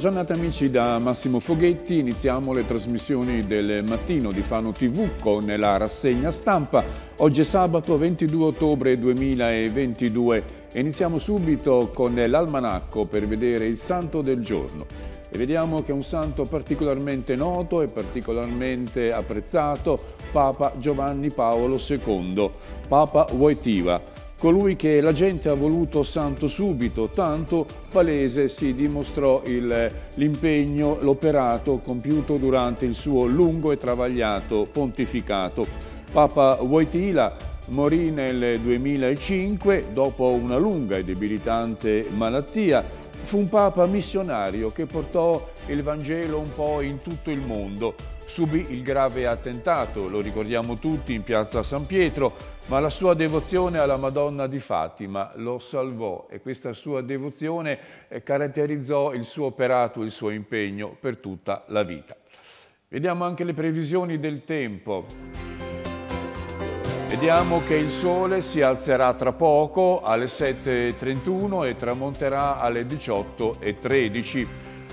giornata amici da Massimo Foghetti, iniziamo le trasmissioni del mattino di Fano TV con la rassegna stampa. Oggi è sabato 22 ottobre 2022 e iniziamo subito con l'almanacco per vedere il santo del giorno. E vediamo che è un santo particolarmente noto e particolarmente apprezzato, Papa Giovanni Paolo II, Papa Wojtyla Colui che la gente ha voluto santo subito, tanto palese si dimostrò l'impegno, l'operato compiuto durante il suo lungo e travagliato pontificato. Papa Wojtyla morì nel 2005 dopo una lunga e debilitante malattia. Fu un papa missionario che portò il Vangelo un po' in tutto il mondo Subì il grave attentato, lo ricordiamo tutti, in piazza San Pietro, ma la sua devozione alla Madonna di Fatima lo salvò e questa sua devozione eh, caratterizzò il suo operato, il suo impegno per tutta la vita. Vediamo anche le previsioni del tempo. Vediamo che il sole si alzerà tra poco alle 7.31 e tramonterà alle 18.13.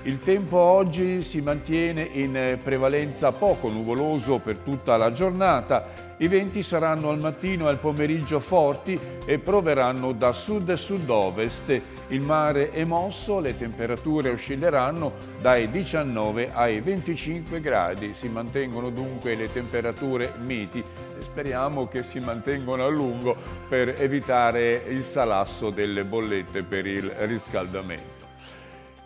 Il tempo oggi si mantiene in eh, prevalenza poco nuvoloso per tutta la giornata. I venti saranno al mattino e al pomeriggio forti e proveranno da sud e sud-ovest. Il mare è mosso, le temperature oscilleranno dai 19 ai 25 gradi. Si mantengono dunque le temperature miti e speriamo che si mantengano a lungo per evitare il salasso delle bollette per il riscaldamento.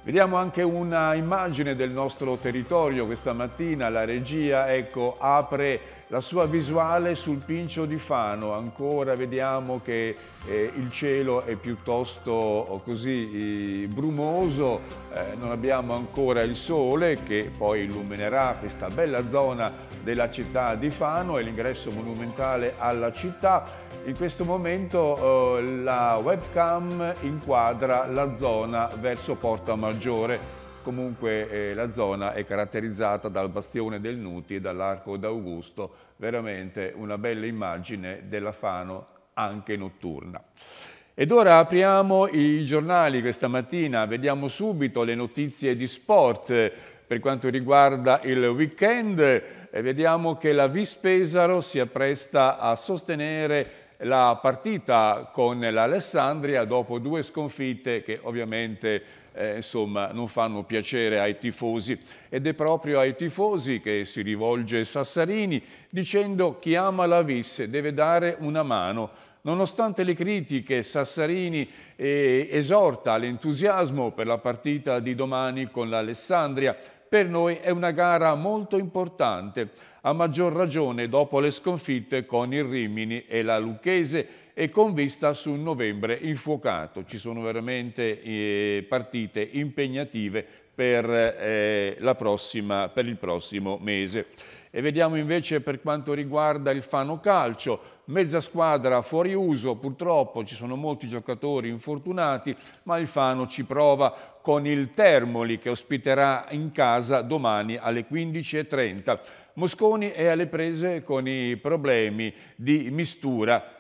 Vediamo anche un'immagine del nostro territorio questa mattina, la regia ecco, apre la sua visuale sul Pincio di Fano, ancora vediamo che eh, il cielo è piuttosto oh, così brumoso, eh, non abbiamo ancora il sole che poi illuminerà questa bella zona della città di Fano è l'ingresso monumentale alla città in questo momento eh, la webcam inquadra la zona verso Porta Maggiore. Comunque eh, la zona è caratterizzata dal bastione del Nuti e dall'Arco d'Augusto, veramente una bella immagine della Fano anche notturna. Ed ora apriamo i giornali questa mattina, vediamo subito le notizie di sport per quanto riguarda il weekend. e eh, Vediamo che la Vispesaro si appresta a sostenere la partita con l'Alessandria dopo due sconfitte che ovviamente eh, insomma, non fanno piacere ai tifosi ed è proprio ai tifosi che si rivolge Sassarini dicendo chi ama la Vis deve dare una mano Nonostante le critiche, Sassarini eh, esorta l'entusiasmo per la partita di domani con l'Alessandria, per noi è una gara molto importante, a maggior ragione dopo le sconfitte con il Rimini e la Lucchese e con vista su un novembre infuocato. Ci sono veramente eh, partite impegnative per, eh, prossima, per il prossimo mese. E vediamo invece per quanto riguarda il Fano Calcio, mezza squadra fuori uso, purtroppo ci sono molti giocatori infortunati, ma il Fano ci prova con il Termoli che ospiterà in casa domani alle 15.30. Mosconi è alle prese con i problemi di mistura,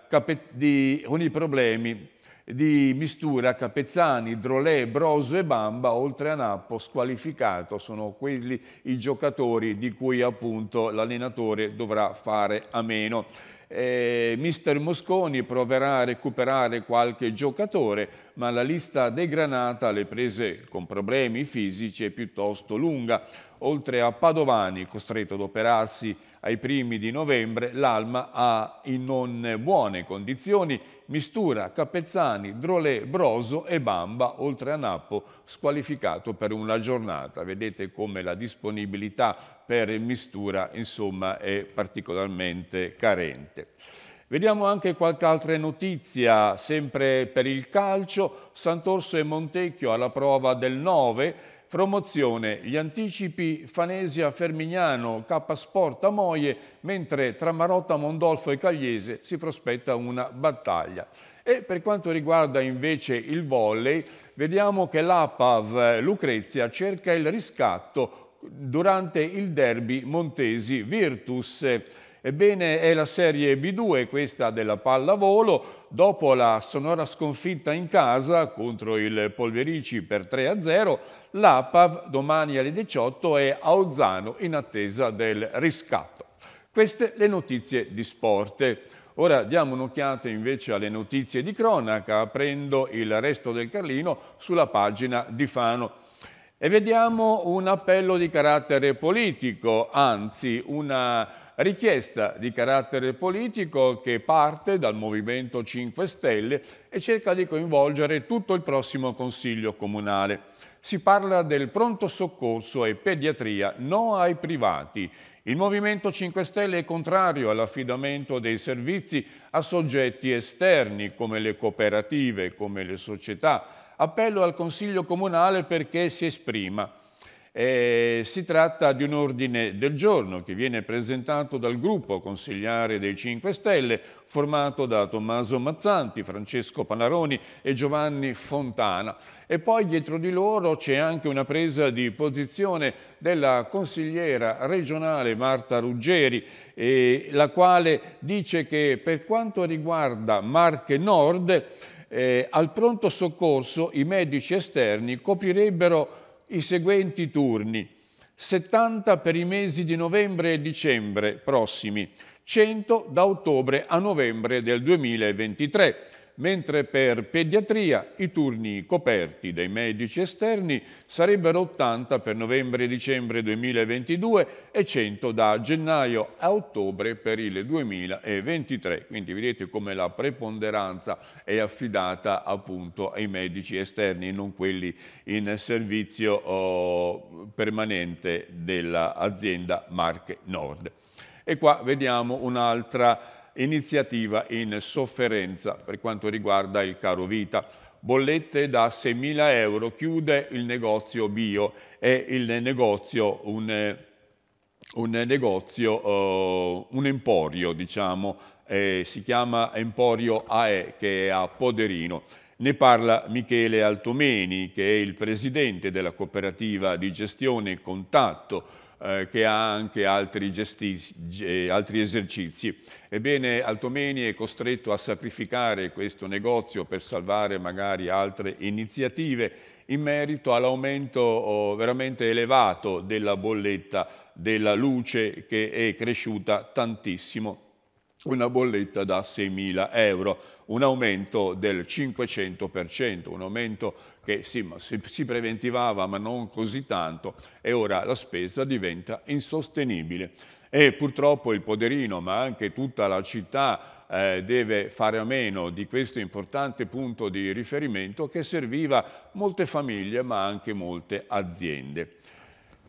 di, con i problemi di mistura Capezzani, Drolè, Broso e Bamba, oltre a Nappo squalificato, sono quelli i giocatori di cui appunto l'allenatore dovrà fare a meno. Eh, mister Mosconi proverà a recuperare qualche giocatore, ma la lista dei Granata alle prese con problemi fisici è piuttosto lunga. Oltre a Padovani, costretto ad operarsi ai primi di novembre, l'Alma ha in non buone condizioni Mistura, Capezzani, Drolè, Broso e Bamba, oltre a Nappo, squalificato per una giornata. Vedete come la disponibilità per Mistura insomma, è particolarmente carente. Vediamo anche qualche altra notizia, sempre per il calcio. Sant'Orso e Montecchio alla prova del 9 Promozione, gli anticipi Fanesia Fermignano, K Sport Amoie, mentre tra Marotta Mondolfo e Cagliese si prospetta una battaglia. E per quanto riguarda invece il volley, vediamo che l'APAV eh, Lucrezia cerca il riscatto durante il derby Montesi Virtus. Ebbene, è la Serie B2, questa della pallavolo, dopo la sonora sconfitta in casa contro il Polverici per 3-0, l'APAV domani alle 18 è a Ozzano in attesa del riscatto. Queste le notizie di sport. Ora diamo un'occhiata invece alle notizie di cronaca, aprendo il resto del Carlino sulla pagina di Fano. E vediamo un appello di carattere politico, anzi una richiesta di carattere politico che parte dal Movimento 5 Stelle e cerca di coinvolgere tutto il prossimo Consiglio Comunale. Si parla del pronto soccorso e pediatria, no ai privati. Il Movimento 5 Stelle è contrario all'affidamento dei servizi a soggetti esterni come le cooperative, come le società. Appello al Consiglio Comunale perché si esprima. Eh, si tratta di un ordine del giorno che viene presentato dal gruppo consigliare dei 5 Stelle, formato da Tommaso Mazzanti, Francesco Panaroni e Giovanni Fontana. E poi dietro di loro c'è anche una presa di posizione della consigliera regionale Marta Ruggeri, eh, la quale dice che per quanto riguarda Marche Nord, eh, al pronto soccorso i medici esterni coprirebbero i seguenti turni. 70 per i mesi di novembre e dicembre prossimi, 100 da ottobre a novembre del 2023 mentre per pediatria i turni coperti dai medici esterni sarebbero 80 per novembre e dicembre 2022 e 100 da gennaio a ottobre per il 2023. Quindi vedete come la preponderanza è affidata appunto ai medici esterni, non quelli in servizio oh, permanente dell'azienda Marche Nord. E qua vediamo un'altra iniziativa in sofferenza per quanto riguarda il caro vita. Bollette da 6.000 euro, chiude il negozio bio e il negozio un, un negozio, uh, un emporio diciamo, eh, si chiama Emporio AE che è a Poderino. Ne parla Michele Altomeni che è il presidente della cooperativa di gestione Contatto eh, che ha anche altri, gesti, altri esercizi. Ebbene, Altomeni è costretto a sacrificare questo negozio per salvare magari altre iniziative in merito all'aumento oh, veramente elevato della bolletta della luce che è cresciuta tantissimo una bolletta da 6.000 euro, un aumento del 500%, un aumento che sì, si preventivava ma non così tanto e ora la spesa diventa insostenibile. E purtroppo il Poderino, ma anche tutta la città, eh, deve fare a meno di questo importante punto di riferimento che serviva molte famiglie ma anche molte aziende.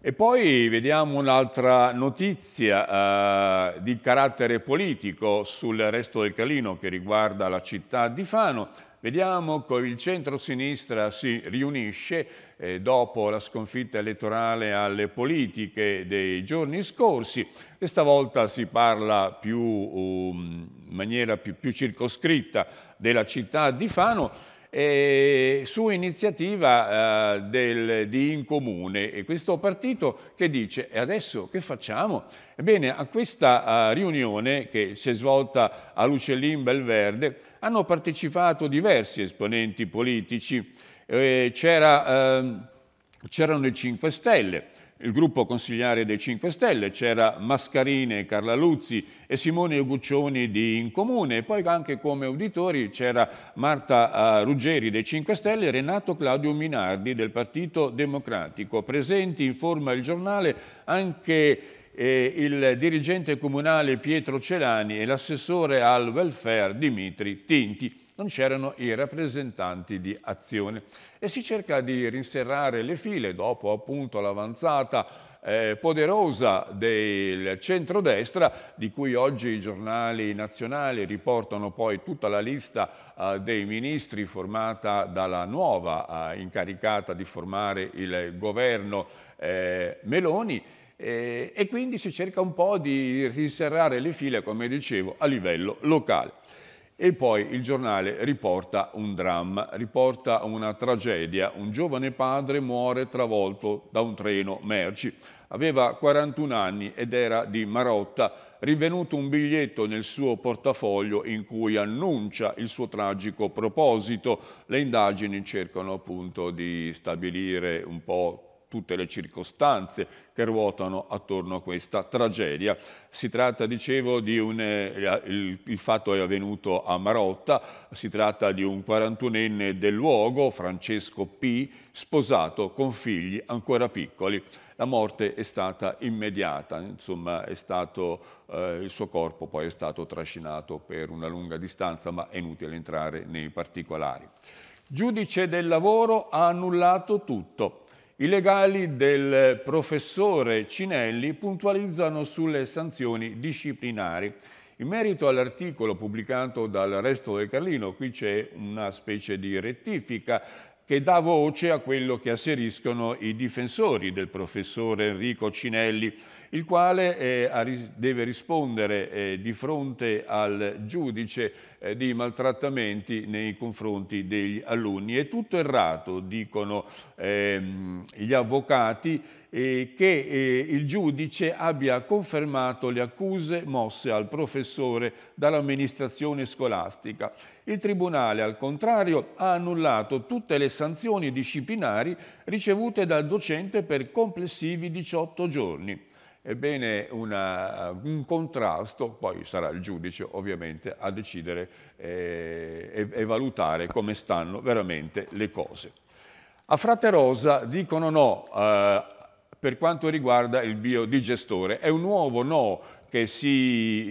E poi vediamo un'altra notizia eh, di carattere politico sul resto del Calino che riguarda la città di Fano. Vediamo che il centro-sinistra si riunisce eh, dopo la sconfitta elettorale alle politiche dei giorni scorsi e stavolta si parla più, um, in maniera più, più circoscritta della città di Fano eh, su iniziativa eh, del, di Incomune, e questo partito che dice e adesso che facciamo? Ebbene, a questa uh, riunione che si è svolta a Lucellin Belverde hanno partecipato diversi esponenti politici, eh, ehm, c'erano i 5 Stelle, il gruppo consigliare dei 5 Stelle, c'era Mascarine, Carla Luzzi e Simone Guccioni di Incomune, e poi anche come uditori c'era Marta eh, Ruggeri dei 5 Stelle e Renato Claudio Minardi del Partito Democratico. Presenti in forma il giornale anche eh, il dirigente comunale Pietro Celani e l'assessore al welfare Dimitri Tinti non c'erano i rappresentanti di azione e si cerca di rinserrare le file dopo appunto l'avanzata eh, poderosa del centrodestra di cui oggi i giornali nazionali riportano poi tutta la lista eh, dei ministri formata dalla nuova eh, incaricata di formare il governo eh, Meloni eh, e quindi si cerca un po' di riserrare le file, come dicevo, a livello locale. E poi il giornale riporta un dramma, riporta una tragedia. Un giovane padre muore travolto da un treno merci. Aveva 41 anni ed era di Marotta, rivenuto un biglietto nel suo portafoglio in cui annuncia il suo tragico proposito. Le indagini cercano appunto di stabilire un po' tutte le circostanze che ruotano attorno a questa tragedia. Si tratta, dicevo, di un, eh, il, il fatto è avvenuto a Marotta, si tratta di un 41enne del luogo, Francesco P., sposato con figli ancora piccoli. La morte è stata immediata, insomma è stato, eh, il suo corpo poi è stato trascinato per una lunga distanza, ma è inutile entrare nei particolari. Giudice del lavoro ha annullato tutto. I legali del professore Cinelli puntualizzano sulle sanzioni disciplinari. In merito all'articolo pubblicato dal Resto del Carlino, qui c'è una specie di rettifica che dà voce a quello che asseriscono i difensori del professore Enrico Cinelli il quale eh, deve rispondere eh, di fronte al giudice eh, di maltrattamenti nei confronti degli alunni. È tutto errato, dicono ehm, gli avvocati, eh, che eh, il giudice abbia confermato le accuse mosse al professore dall'amministrazione scolastica. Il Tribunale, al contrario, ha annullato tutte le sanzioni disciplinari ricevute dal docente per complessivi 18 giorni. Ebbene, una, un contrasto, poi sarà il giudice ovviamente a decidere eh, e, e valutare come stanno veramente le cose. A Frate Rosa dicono no eh, per quanto riguarda il biodigestore. È un nuovo no che si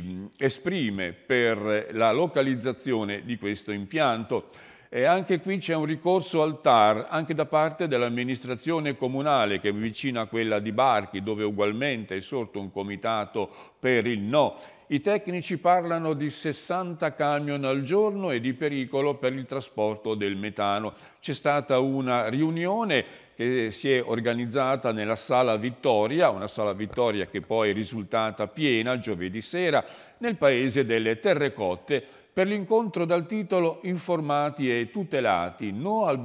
eh, esprime per la localizzazione di questo impianto. E anche qui c'è un ricorso al TAR, anche da parte dell'amministrazione comunale che è vicina a quella di Barchi, dove ugualmente è sorto un comitato per il no. I tecnici parlano di 60 camion al giorno e di pericolo per il trasporto del metano. C'è stata una riunione che si è organizzata nella Sala Vittoria, una Sala Vittoria che poi è risultata piena giovedì sera nel paese delle terrecotte per l'incontro dal titolo Informati e tutelati, no al,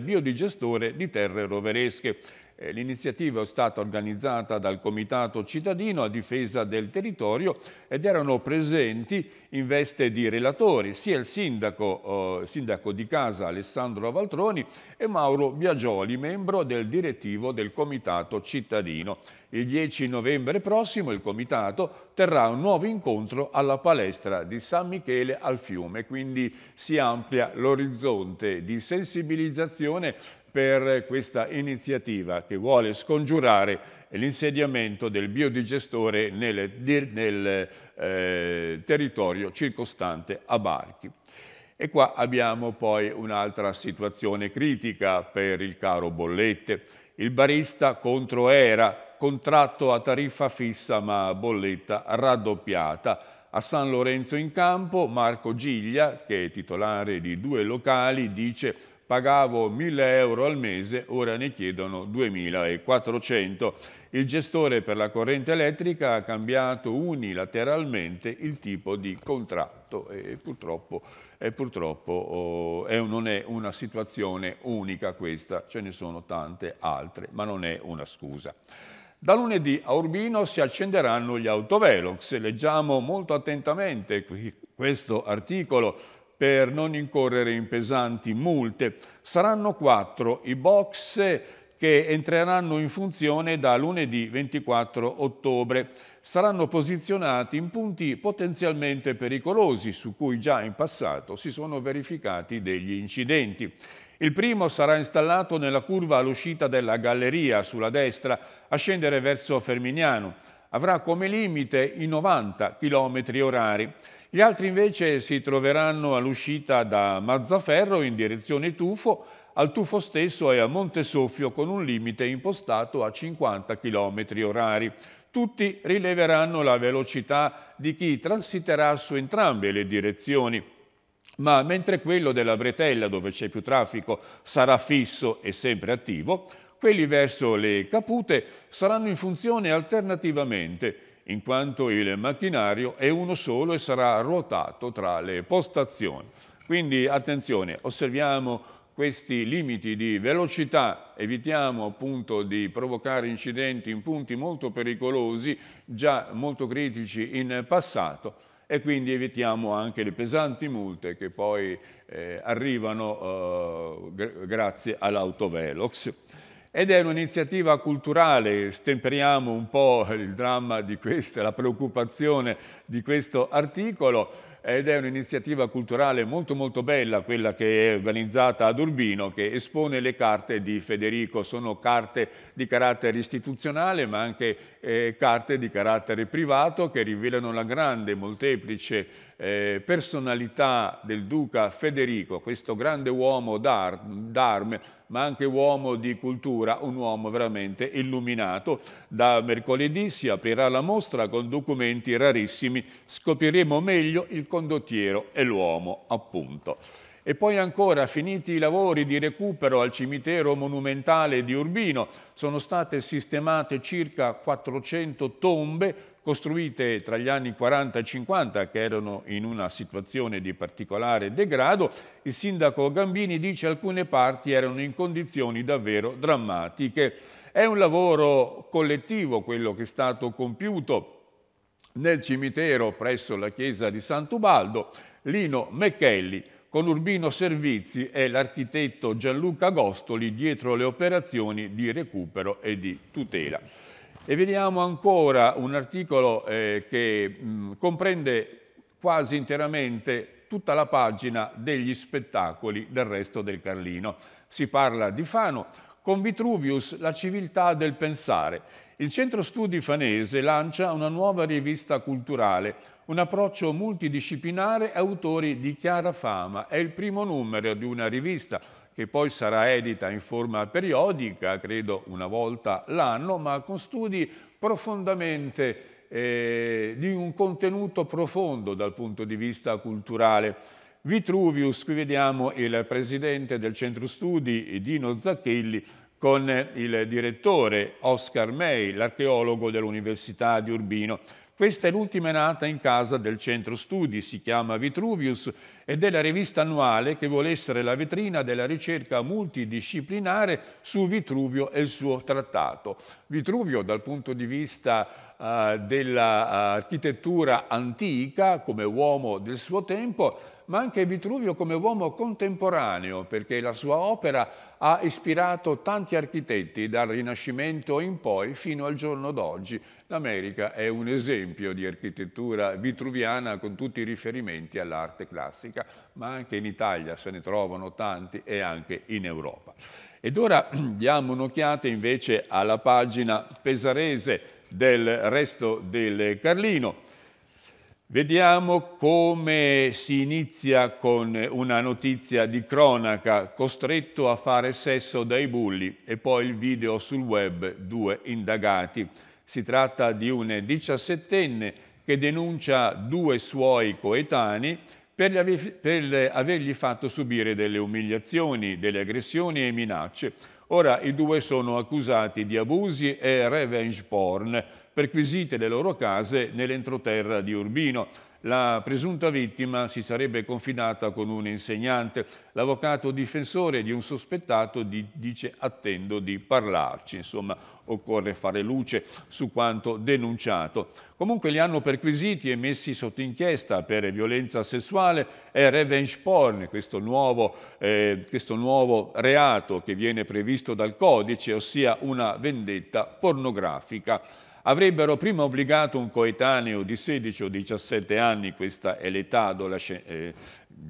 biodigestore di terre roveresche eh, l'iniziativa è stata organizzata dal Comitato Cittadino a difesa del territorio ed erano presenti in veste di relatori sia il sindaco, eh, sindaco di casa Alessandro Valtroni e Mauro Biagioli, membro del direttivo del Comitato Cittadino. Il 10 novembre prossimo il Comitato terrà un nuovo incontro alla palestra di San Michele al Fiume, quindi si amplia l'orizzonte di sensibilizzazione per questa iniziativa che vuole scongiurare l'insediamento del biodigestore nel, nel eh, territorio circostante a Barchi. E qua abbiamo poi un'altra situazione critica per il caro bollette. Il barista contro Era, contratto a tariffa fissa ma bolletta raddoppiata. A San Lorenzo in Campo Marco Giglia, che è titolare di due locali, dice pagavo 1000 euro al mese, ora ne chiedono 2400. Il gestore per la corrente elettrica ha cambiato unilateralmente il tipo di contratto e purtroppo, e purtroppo oh, è, non è una situazione unica questa, ce ne sono tante altre, ma non è una scusa. Da lunedì a Urbino si accenderanno gli autovelox. Leggiamo molto attentamente questo articolo per non incorrere in pesanti multe. Saranno quattro i box che entreranno in funzione da lunedì 24 ottobre. Saranno posizionati in punti potenzialmente pericolosi su cui già in passato si sono verificati degli incidenti. Il primo sarà installato nella curva all'uscita della galleria sulla destra a scendere verso Fermignano avrà come limite i 90 km orari. Gli altri invece si troveranno all'uscita da Mazzaferro in direzione Tufo, al Tufo stesso e a Montesoffio con un limite impostato a 50 km orari. Tutti rileveranno la velocità di chi transiterà su entrambe le direzioni. Ma mentre quello della Bretella, dove c'è più traffico, sarà fisso e sempre attivo, quelli verso le capute saranno in funzione alternativamente, in quanto il macchinario è uno solo e sarà ruotato tra le postazioni. Quindi attenzione, osserviamo questi limiti di velocità, evitiamo appunto di provocare incidenti in punti molto pericolosi, già molto critici in passato e quindi evitiamo anche le pesanti multe che poi eh, arrivano eh, grazie all'autovelox. Ed è un'iniziativa culturale, stemperiamo un po' il dramma di questa, la preoccupazione di questo articolo, ed è un'iniziativa culturale molto molto bella quella che è organizzata ad Urbino che espone le carte di Federico, sono carte di carattere istituzionale ma anche eh, carte di carattere privato che rivelano la grande, molteplice eh, personalità del duca Federico, questo grande uomo d'arme, ma anche uomo di cultura, un uomo veramente illuminato. Da mercoledì si aprirà la mostra con documenti rarissimi, scopriremo meglio il condottiero e l'uomo, appunto. E poi ancora, finiti i lavori di recupero al cimitero monumentale di Urbino, sono state sistemate circa 400 tombe costruite tra gli anni 40 e 50 che erano in una situazione di particolare degrado, il sindaco Gambini dice che alcune parti erano in condizioni davvero drammatiche. È un lavoro collettivo quello che è stato compiuto nel cimitero presso la chiesa di Sant'Ubaldo, Lino Mecchelli, con Urbino Servizi e l'architetto Gianluca Gostoli dietro le operazioni di recupero e di tutela. E vediamo ancora un articolo eh, che mh, mm, comprende quasi interamente tutta la pagina degli spettacoli del resto del Carlino. Si parla di Fano, con Vitruvius la civiltà del pensare. Il Centro Studi Fanese lancia una nuova rivista culturale, un approccio multidisciplinare autori di chiara fama. È il primo numero di una rivista che poi sarà edita in forma periodica, credo una volta l'anno, ma con studi profondamente eh, di un contenuto profondo dal punto di vista culturale. Vitruvius, qui vediamo il presidente del centro studi Dino Zacchelli con il direttore Oscar May, l'archeologo dell'Università di Urbino. Questa è l'ultima nata in casa del centro studi, si chiama Vitruvius ed è la rivista annuale che vuole essere la vetrina della ricerca multidisciplinare su Vitruvio e il suo trattato. Vitruvio dal punto di vista uh, dell'architettura antica come uomo del suo tempo ma anche Vitruvio come uomo contemporaneo, perché la sua opera ha ispirato tanti architetti dal Rinascimento in poi fino al giorno d'oggi. L'America è un esempio di architettura vitruviana con tutti i riferimenti all'arte classica, ma anche in Italia se ne trovano tanti e anche in Europa. Ed ora diamo un'occhiata invece alla pagina pesarese del resto del Carlino. Vediamo come si inizia con una notizia di cronaca, costretto a fare sesso dai bulli e poi il video sul web, due indagati. Si tratta di un 17enne che denuncia due suoi coetanei per, per avergli fatto subire delle umiliazioni, delle aggressioni e minacce. Ora i due sono accusati di abusi e revenge porn, perquisite le loro case nell'entroterra di Urbino. La presunta vittima si sarebbe confidata con un insegnante. L'avvocato difensore di un sospettato di, dice attendo di parlarci. Insomma, occorre fare luce su quanto denunciato. Comunque li hanno perquisiti e messi sotto inchiesta per violenza sessuale e revenge porn, questo nuovo, eh, questo nuovo reato che viene previsto dal codice, ossia una vendetta pornografica avrebbero prima obbligato un coetaneo di 16 o 17 anni, questa è l'età adolescenziale, eh,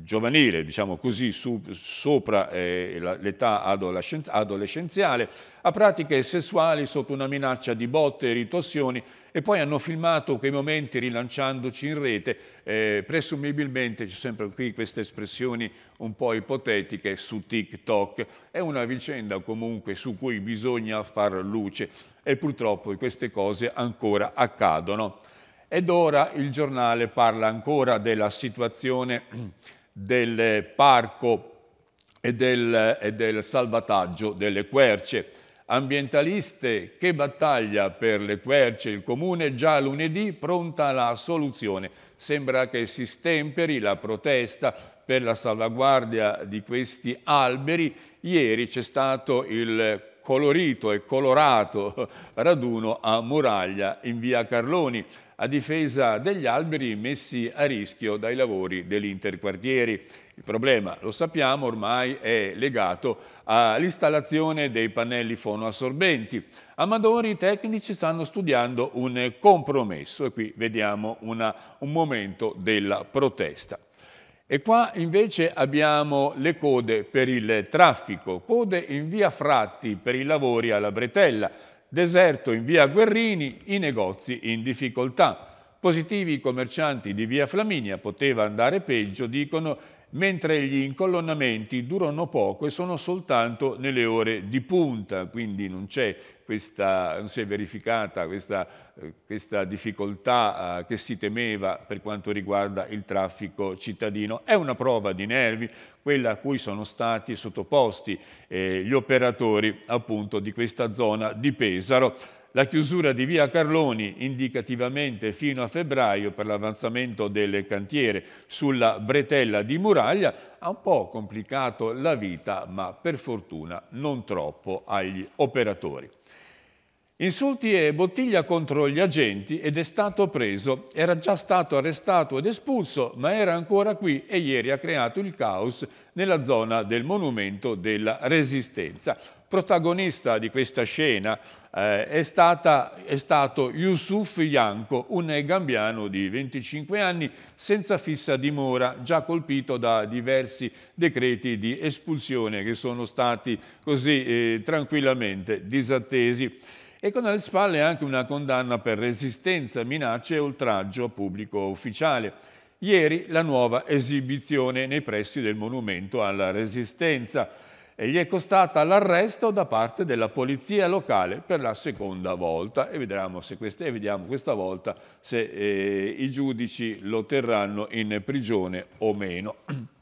giovanile, diciamo così, su, sopra eh, l'età adolescenziale, a pratiche sessuali sotto una minaccia di botte e ritorsioni e poi hanno filmato quei momenti rilanciandoci in rete, eh, presumibilmente, ci sempre qui queste espressioni un po' ipotetiche, su TikTok. È una vicenda comunque su cui bisogna far luce e purtroppo queste cose ancora accadono. Ed ora il giornale parla ancora della situazione del parco e del, e del salvataggio delle querce. Ambientaliste, che battaglia per le querce, il comune già lunedì pronta la soluzione. Sembra che si stemperi la protesta per la salvaguardia di questi alberi. Ieri c'è stato il colorito e colorato raduno a Muraglia in via Carloni a difesa degli alberi messi a rischio dai lavori dell'interquartieri. Il problema, lo sappiamo, ormai è legato all'installazione dei pannelli fonoassorbenti. Amadori tecnici stanno studiando un compromesso e qui vediamo una, un momento della protesta. E qua invece abbiamo le code per il traffico, code in via Fratti per i lavori alla Bretella, deserto in via Guerrini, i negozi in difficoltà. Positivi i commercianti di via Flaminia, poteva andare peggio, dicono mentre gli incolonnamenti durano poco e sono soltanto nelle ore di punta, quindi non, questa, non si è verificata questa, eh, questa difficoltà eh, che si temeva per quanto riguarda il traffico cittadino. È una prova di nervi quella a cui sono stati sottoposti eh, gli operatori appunto, di questa zona di Pesaro la chiusura di via Carloni indicativamente fino a febbraio per l'avanzamento delle cantiere sulla bretella di muraglia ha un po' complicato la vita, ma per fortuna non troppo agli operatori. Insulti e bottiglia contro gli agenti ed è stato preso. Era già stato arrestato ed espulso, ma era ancora qui e ieri ha creato il caos nella zona del Monumento della Resistenza protagonista di questa scena eh, è, stata, è, stato Yusuf Yanko, un gambiano di 25 anni senza fissa dimora, già colpito da diversi decreti di espulsione che sono stati così eh, tranquillamente disattesi e con alle spalle anche una condanna per resistenza, minacce e oltraggio pubblico ufficiale. Ieri la nuova esibizione nei pressi del Monumento alla Resistenza e gli è costata l'arresto da parte della polizia locale per la seconda volta e, se questa, vediamo questa volta se eh, i giudici lo terranno in prigione o meno.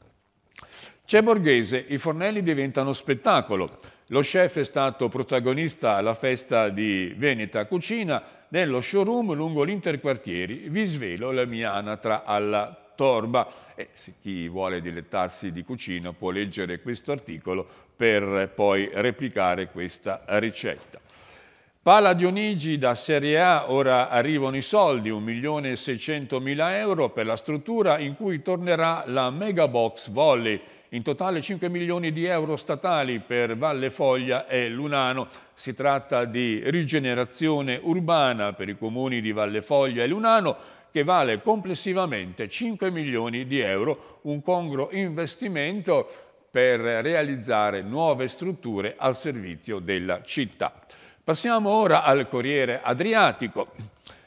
C'è Borghese, i fornelli diventano spettacolo. Lo chef è stato protagonista alla festa di Veneta Cucina nello showroom lungo l'Interquartieri. Vi svelo la mia anatra alla torba e chi vuole dilettarsi di cucina può leggere questo articolo per poi replicare questa ricetta. Pala Dionigi da Serie A, ora arrivano i soldi, 1.600.000 euro per la struttura in cui tornerà la Megabox Volley. In totale 5 milioni di euro statali per Valle Foglia e Lunano. Si tratta di rigenerazione urbana per i comuni di Valle Foglia e Lunano che vale complessivamente 5 milioni di euro, un congruo investimento per realizzare nuove strutture al servizio della città. Passiamo ora al Corriere Adriatico,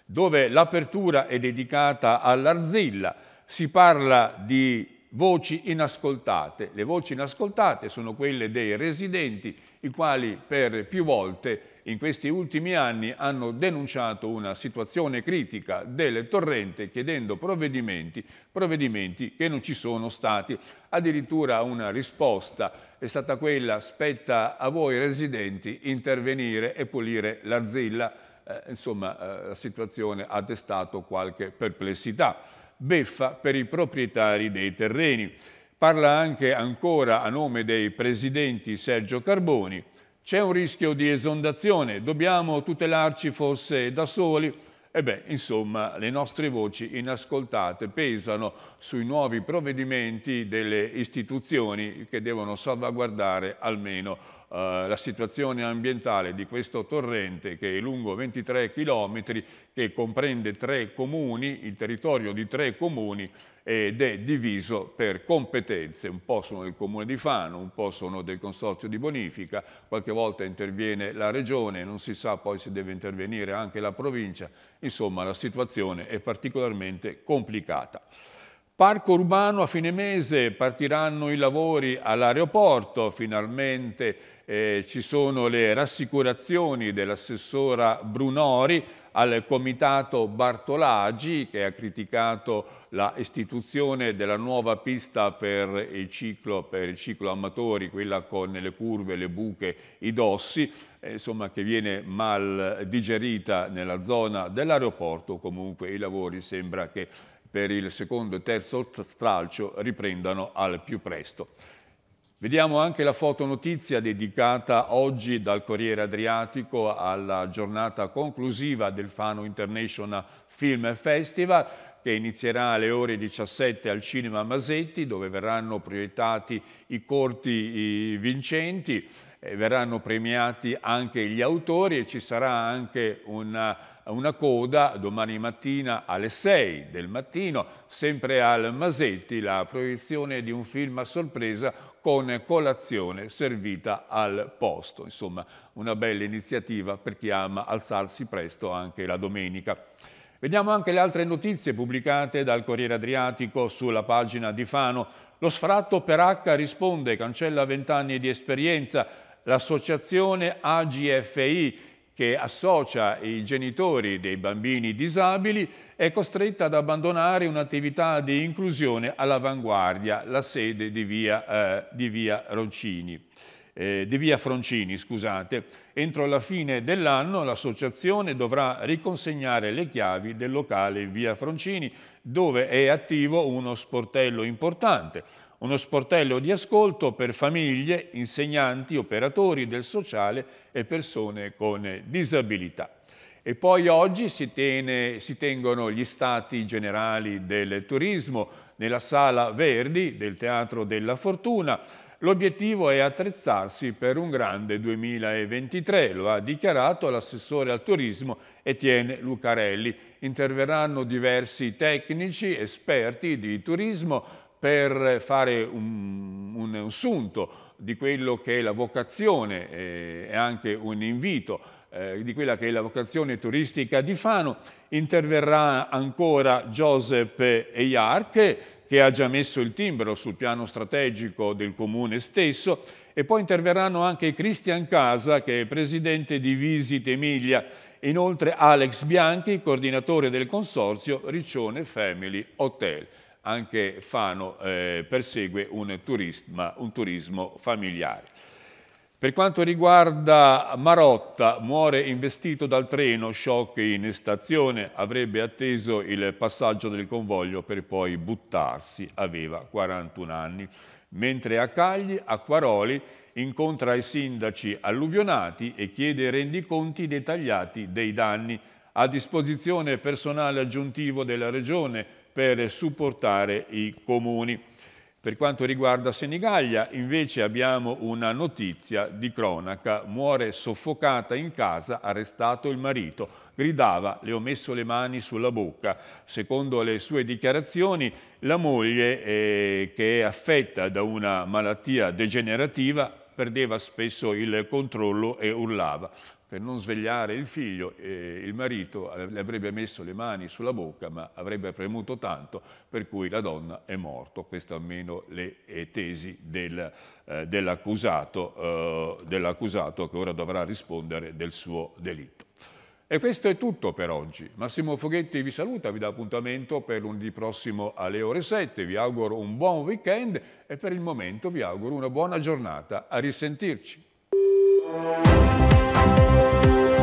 dove l'apertura è dedicata all'Arzilla. Si parla di voci inascoltate. Le voci inascoltate sono quelle dei residenti, i quali per più volte in questi ultimi anni hanno denunciato una situazione critica delle torrente chiedendo provvedimenti, provvedimenti che non ci sono stati. Addirittura una risposta è stata quella spetta a voi residenti intervenire e pulire l'arzilla. Eh, insomma, eh, la situazione ha destato qualche perplessità. Beffa per i proprietari dei terreni. Parla anche ancora a nome dei presidenti Sergio Carboni c'è un rischio di esondazione, dobbiamo tutelarci forse da soli. E eh beh, insomma, le nostre voci inascoltate pesano sui nuovi provvedimenti delle istituzioni che devono salvaguardare almeno eh, la situazione ambientale di questo torrente che è lungo 23 km, che comprende tre comuni, il territorio di tre comuni ed è diviso per competenze, un po' sono del comune di Fano, un po' sono del consorzio di bonifica, qualche volta interviene la regione, non si sa poi se deve intervenire anche la provincia, insomma la situazione è particolarmente complicata. Parco urbano a fine mese partiranno i lavori all'aeroporto, finalmente eh, ci sono le rassicurazioni dell'assessora Brunori al comitato Bartolagi che ha criticato la istituzione della nuova pista per il, ciclo, per il ciclo amatori, quella con le curve, le buche, i dossi, eh, insomma che viene mal digerita nella zona dell'aeroporto, comunque i lavori sembra che per il secondo e terzo stralcio riprendano al più presto. Vediamo anche la fotonotizia dedicata oggi dal Corriere Adriatico alla giornata conclusiva del Fano International Film Festival che inizierà alle ore 17 al Cinema Masetti dove verranno proiettati i corti vincenti e verranno premiati anche gli autori e ci sarà anche una una coda domani mattina alle 6 del mattino, sempre al Masetti, la proiezione di un film a sorpresa con colazione servita al posto. Insomma, una bella iniziativa per chi ama alzarsi presto anche la domenica. Vediamo anche le altre notizie pubblicate dal Corriere Adriatico sulla pagina di Fano. Lo sfratto per H risponde, cancella 20 anni di esperienza. L'associazione AGFI che associa i genitori dei bambini disabili è costretta ad abbandonare un'attività di inclusione all'avanguardia, la sede di via, eh, di via Roncini. Eh, di via Froncini, scusate. Entro la fine dell'anno l'associazione dovrà riconsegnare le chiavi del locale via Froncini, dove è attivo uno sportello importante uno sportello di ascolto per famiglie, insegnanti, operatori del sociale e persone con disabilità. E poi oggi si, tiene, si tengono gli stati generali del turismo nella Sala Verdi del Teatro della Fortuna, L'obiettivo è attrezzarsi per un grande 2023, lo ha dichiarato l'assessore al turismo Etienne Lucarelli. Interverranno diversi tecnici, esperti di turismo, per fare un, un, un sunto di quello che è la vocazione eh, e eh, anche un invito eh, di quella che è la vocazione turistica di Fano, interverrà ancora Giuseppe Eyarch che ha già messo il timbro sul piano strategico del comune stesso e poi interverranno anche Cristian Casa che è presidente di Visite Emilia inoltre Alex Bianchi, coordinatore del consorzio Riccione Family Hotel anche Fano eh, persegue un, turisma, un turismo familiare. Per quanto riguarda Marotta, muore investito dal treno, shock in stazione, avrebbe atteso il passaggio del convoglio per poi buttarsi, aveva 41 anni. Mentre a Cagli, a Quaroli, incontra i sindaci alluvionati e chiede rendiconti dettagliati dei danni a disposizione personale aggiuntivo della Regione per supportare i comuni. Per quanto riguarda Senigallia, invece abbiamo una notizia di cronaca. Muore soffocata in casa, arrestato il marito. Gridava, le ho messo le mani sulla bocca. Secondo le sue dichiarazioni, la moglie, eh, che è affetta da una malattia degenerativa, perdeva spesso il controllo e urlava per non svegliare il figlio, eh, il marito le avrebbe messo le mani sulla bocca, ma avrebbe premuto tanto, per cui la donna è morta. Queste almeno le eh, tesi del, eh, dell'accusato, eh, dell che ora dovrà rispondere del suo delitto. E questo è tutto per oggi. Massimo Foghetti vi saluta, vi dà appuntamento per lunedì prossimo alle ore 7. Vi auguro un buon weekend e per il momento vi auguro una buona giornata. A risentirci. Música